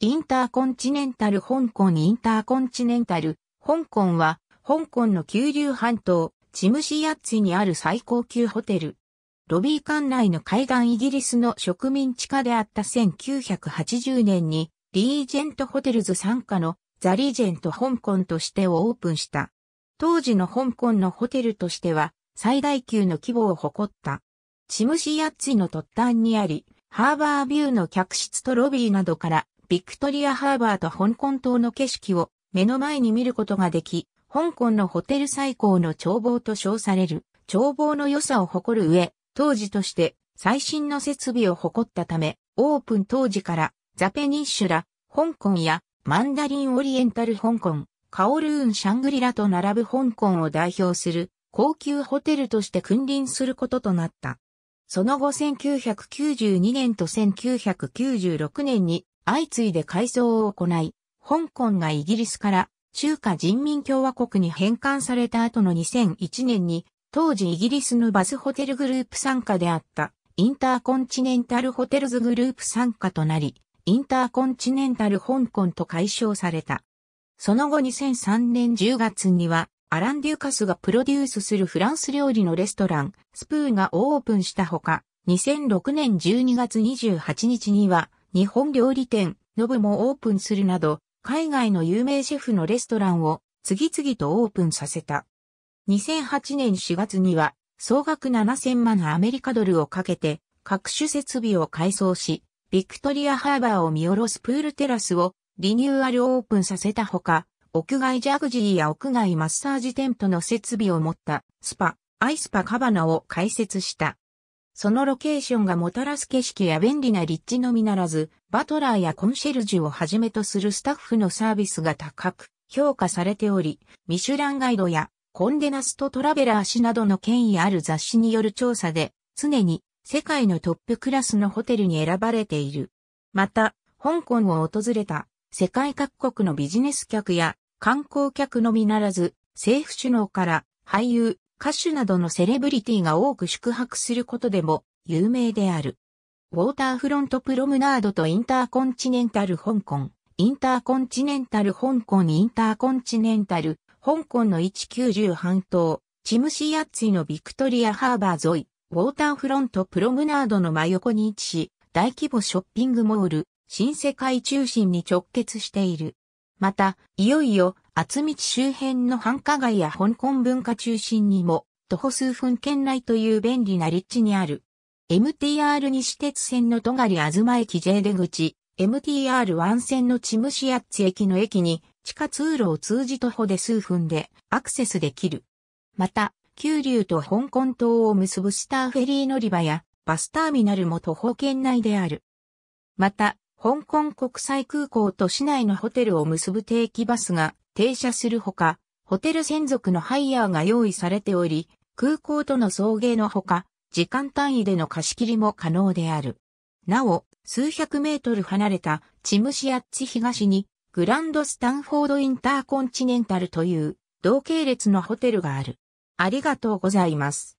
インターコンチネンタル香港インターコンチネンタル香港は香港の九流半島チムシヤッツィにある最高級ホテル。ロビー館内の海岸イギリスの植民地下であった1980年にリージェントホテルズ傘下のザリージェント香港としてをオープンした。当時の香港のホテルとしては最大級の規模を誇った。チムシヤッツィの突端にあり、ハーバービューの客室とロビーなどからビクトリアハーバーと香港島の景色を目の前に見ることができ、香港のホテル最高の眺望と称される、眺望の良さを誇る上、当時として最新の設備を誇ったため、オープン当時からザ・ペニッシュラ、香港やマンダリン・オリエンタル・香港、カオルーン・シャングリラと並ぶ香港を代表する高級ホテルとして君臨することとなった。その後1992年と1996年に相次いで改装を行い、香港がイギリスから中華人民共和国に返還された後の2001年に、当時イギリスのバスホテルグループ傘下であったインターコンチネンタルホテルズグループ傘下となり、インターコンチネンタル香港と解消された。その後2003年10月には、アラン・デューカスがプロデュースするフランス料理のレストラン、スプーがオープンしたほか、2006年12月28日には、日本料理店、ノブもオープンするなど、海外の有名シェフのレストランを次々とオープンさせた。2008年4月には、総額7000万アメリカドルをかけて、各種設備を改装し、ビクトリアハーバーを見下ろすプールテラスをリニューアルオープンさせたほか、屋外ジャグジーや屋外マッサージテントの設備を持ったスパ、アイスパカバナを開設した。そのロケーションがもたらす景色や便利な立地のみならず、バトラーやコンシェルジュをはじめとするスタッフのサービスが高く評価されており、ミシュランガイドやコンデナストトラベラー誌などの権威ある雑誌による調査で、常に世界のトップクラスのホテルに選ばれている。また、香港を訪れた世界各国のビジネス客や観光客のみならず、政府首脳から俳優、歌手などのセレブリティが多く宿泊することでも有名である。ウォーターフロントプロムナードとインターコンチネンタル香港、インターコンチネンタル香港インターコンチネンタル香港の190半島、チムシアッツィのビクトリアハーバー沿い、ウォーターフロントプロムナードの真横に位置し、大規模ショッピングモール、新世界中心に直結している。また、いよいよ厚道周辺の繁華街や香港文化中心にも、徒歩数分圏内という便利な立地にある。MTR 西鉄線の戸狩東駅 J 出口、MTR 湾線のチムシアッツ駅の駅に、地下通路を通じ徒歩で数分でアクセスできる。また、九龍と香港島を結ぶスターフェリー乗り場やバスターミナルも徒歩圏内である。また、香港国際空港と市内のホテルを結ぶ定期バスが停車するほか、ホテル専属のハイヤーが用意されており、空港との送迎のほか、時間単位での貸し切りも可能である。なお、数百メートル離れたチムシアッチ東にグランドスタンフォードインターコンチネンタルという同系列のホテルがある。ありがとうございます。